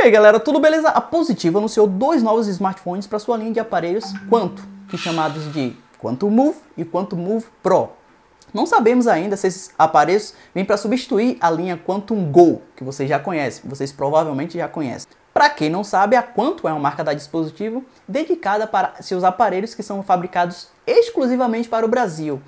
E aí galera, tudo beleza? A Positivo anunciou dois novos smartphones para sua linha de aparelhos Quanto, que chamados de Quanto Move e Quanto Move Pro. Não sabemos ainda se esses aparelhos vêm para substituir a linha Quantum Go, que vocês já conhecem, vocês provavelmente já conhecem. Para quem não sabe, a Quantum é uma marca da dispositivo dedicada para seus aparelhos que são fabricados exclusivamente para o Brasil.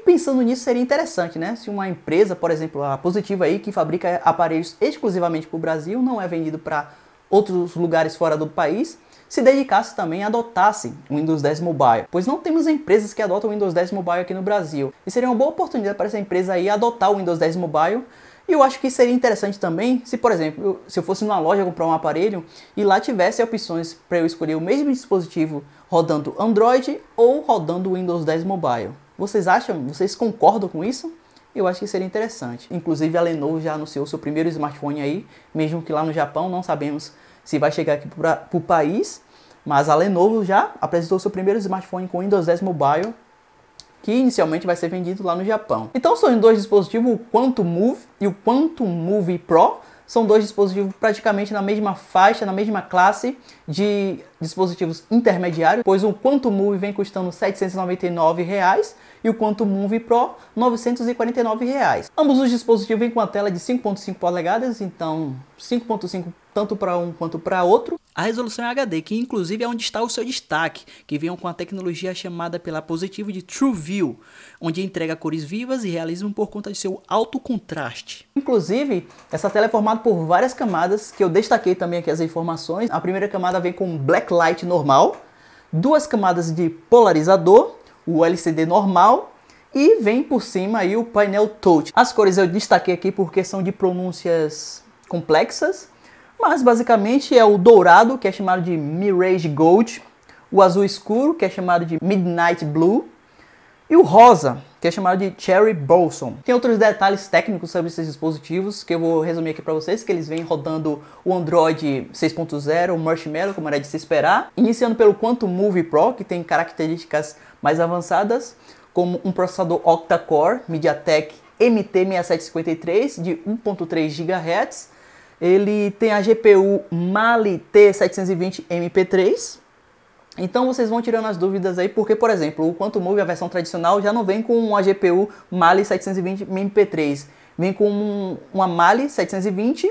E pensando nisso seria interessante, né? Se uma empresa, por exemplo, a Positiva aí, que fabrica aparelhos exclusivamente para o Brasil, não é vendido para outros lugares fora do país, se dedicasse também a adotassem o Windows 10 Mobile, pois não temos empresas que adotam o Windows 10 Mobile aqui no Brasil. E seria uma boa oportunidade para essa empresa aí adotar o Windows 10 Mobile. E eu acho que seria interessante também se, por exemplo, se eu fosse numa loja comprar um aparelho e lá tivesse opções para eu escolher o mesmo dispositivo rodando Android ou rodando Windows 10 Mobile. Vocês acham? Vocês concordam com isso? Eu acho que seria interessante. Inclusive a Lenovo já anunciou seu primeiro smartphone aí, mesmo que lá no Japão não sabemos se vai chegar aqui para o país, mas a Lenovo já apresentou seu primeiro smartphone com Windows 10 Mobile, que inicialmente vai ser vendido lá no Japão. Então são dois dispositivos, o Quantum Move e o Quantum Move Pro, são dois dispositivos praticamente na mesma faixa, na mesma classe de dispositivos intermediários, pois o Quantum Move vem custando R$ 799 reais, e o Quantum Move Pro R$ 949. Reais. Ambos os dispositivos vêm com a tela de 5.5 polegadas, então 5.5 tanto para um quanto para outro. A resolução é HD, que inclusive é onde está o seu destaque, que vem com a tecnologia chamada pela Positivo de True View, onde entrega cores vivas e realismo por conta de seu alto contraste. Inclusive, essa tela é formada por várias camadas, que eu destaquei também aqui as informações. A primeira camada vem com black light normal, duas camadas de polarizador, o LCD normal e vem por cima aí o painel touch. As cores eu destaquei aqui porque são de pronúncias complexas mas basicamente é o dourado, que é chamado de Mirage Gold, o azul escuro, que é chamado de Midnight Blue, e o rosa, que é chamado de Cherry Blossom. Tem outros detalhes técnicos sobre esses dispositivos que eu vou resumir aqui para vocês, que eles vêm rodando o Android 6.0, o Marshmallow, como era de se esperar, iniciando pelo Quantum Move Pro, que tem características mais avançadas, como um processador octa-core MediaTek MT6753 de 1.3 GHz, ele tem a GPU Mali T720 MP3. Então vocês vão tirando as dúvidas aí, porque, por exemplo, o Quantum Move, a versão tradicional, já não vem com uma GPU Mali 720 MP3. Vem com uma Mali 720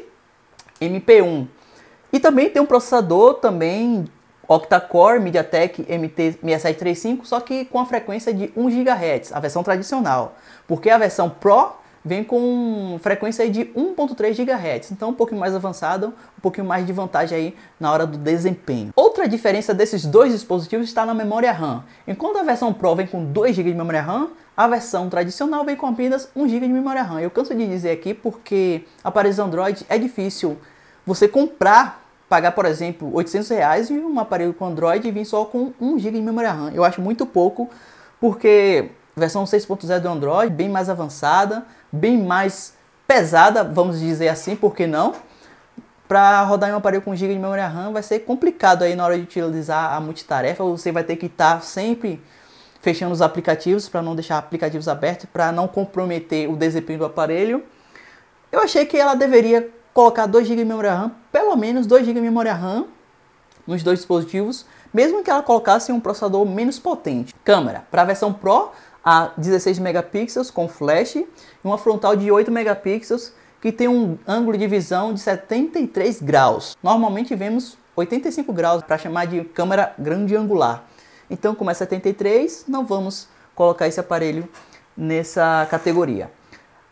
MP1. E também tem um processador também octa-core MediaTek MT6735, só que com a frequência de 1 GHz, a versão tradicional. Porque a versão Pro vem com frequência de 1.3 GHz, então um pouquinho mais avançado, um pouquinho mais de vantagem aí na hora do desempenho. Outra diferença desses dois dispositivos está na memória RAM. Enquanto a versão Pro vem com 2 GB de memória RAM, a versão tradicional vem com apenas 1 GB de memória RAM. Eu canso de dizer aqui porque aparelhos Android é difícil você comprar pagar, por exemplo, 800 reais e um aparelho com Android vir só com 1 GB de memória RAM. Eu acho muito pouco, porque versão 6.0 do Android, bem mais avançada, bem mais pesada, vamos dizer assim, por que não? Para rodar em um aparelho com GB de memória RAM vai ser complicado aí na hora de utilizar a multitarefa, você vai ter que estar tá sempre fechando os aplicativos para não deixar aplicativos abertos, para não comprometer o desempenho do aparelho. Eu achei que ela deveria colocar 2 GB de memória RAM, pelo menos 2 GB de memória RAM nos dois dispositivos, mesmo que ela colocasse um processador menos potente. Câmera, para a versão Pro a 16 megapixels com flash e uma frontal de 8 megapixels que tem um ângulo de visão de 73 graus. Normalmente vemos 85 graus para chamar de câmera grande angular. Então, como é 73, não vamos colocar esse aparelho nessa categoria.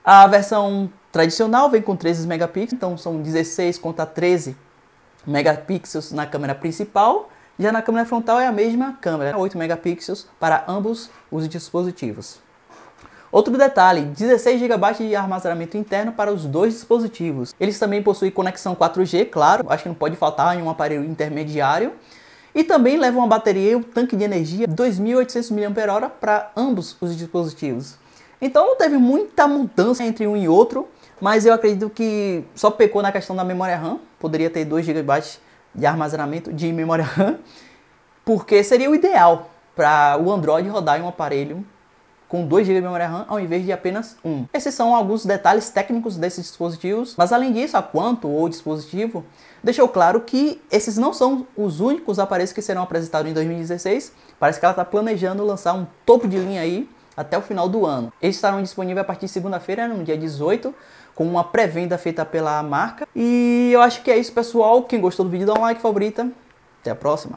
A versão tradicional vem com 13 megapixels, então são 16 contra 13 megapixels na câmera principal já na câmera frontal é a mesma câmera, 8 né? megapixels para ambos os dispositivos. Outro detalhe, 16 GB de armazenamento interno para os dois dispositivos. Eles também possuem conexão 4G, claro, acho que não pode faltar em um aparelho intermediário. E também levam uma bateria e um tanque de energia 2.800 mAh para ambos os dispositivos. Então não teve muita mudança entre um e outro, mas eu acredito que só pecou na questão da memória RAM, poderia ter 2 GB de armazenamento de memória RAM, porque seria o ideal para o Android rodar em um aparelho com 2 GB de memória RAM ao invés de apenas 1. Um. Esses são alguns detalhes técnicos desses dispositivos, mas além disso, a Quanto ou dispositivo deixou claro que esses não são os únicos aparelhos que serão apresentados em 2016. Parece que ela está planejando lançar um topo de linha aí até o final do ano. Eles estarão disponíveis a partir de segunda-feira, né, no dia 18, com uma pré-venda feita pela marca. E eu acho que é isso, pessoal. Quem gostou do vídeo, dá um like, favorita. Até a próxima.